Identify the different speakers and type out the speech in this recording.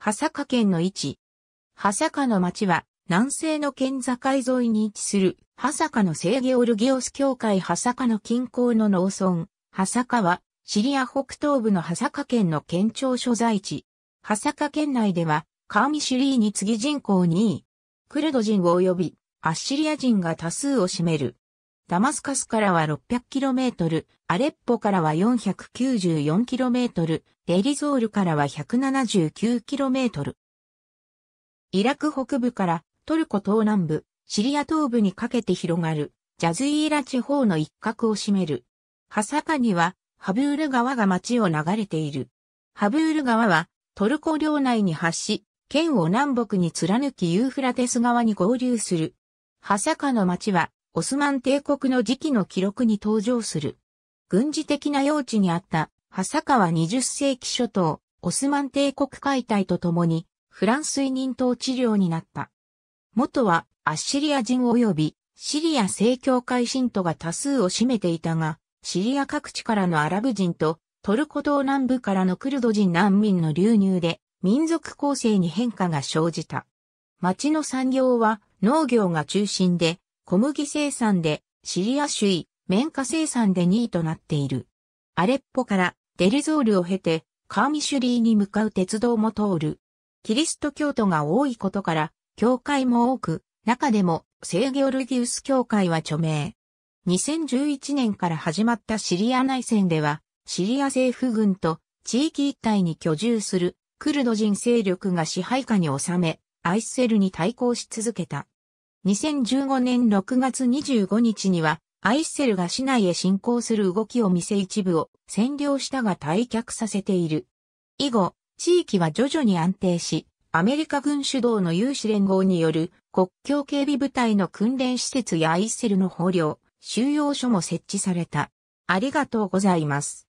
Speaker 1: ハサカ県の位置。サカの町は、南西の県境沿いに位置する、ハサカの聖ゲオルギオス教会ハサカの近郊の農村。ハサカは、シリア北東部のハサカ県の県庁所在地。ハサカ県内では、カーミシュリーに次人口2位。クルド人及び、アッシリア人が多数を占める。ダマスカスからは 600km、アレッポからは 494km、デリゾールからは 179km。イラク北部からトルコ東南部、シリア東部にかけて広がる、ジャズイーラ地方の一角を占める。ハサカには、ハブール川が町を流れている。ハブール川は、トルコ領内に発し、県を南北に貫きユーフラテス川に合流する。ハサカの町は、オスマン帝国の時期の記録に登場する。軍事的な用地にあった、サカ川20世紀初頭、オスマン帝国解体とともに、フランス委任統治領になった。元はアッシリア人及びシリア正教会信徒が多数を占めていたが、シリア各地からのアラブ人とトルコ島南部からのクルド人難民の流入で民族構成に変化が生じた。町の産業は農業が中心で小麦生産でシリア首位、綿花生産で2位となっている。アレッポからデルゾールを経てカーミシュリーに向かう鉄道も通る。キリスト教徒が多いことから、教会も多く、中でも聖ギョルギウス教会は著名。2011年から始まったシリア内戦では、シリア政府軍と地域一帯に居住するクルド人勢力が支配下に収め、アイスセルに対抗し続けた。2015年6月25日には、アイッセルが市内へ進行する動きを見せ一部を占領したが退却させている。以後、地域は徐々に安定し、アメリカ軍主導の有志連合による国境警備部隊の訓練施設やアイッセルの捕領、収容所も設置された。ありがとうございます。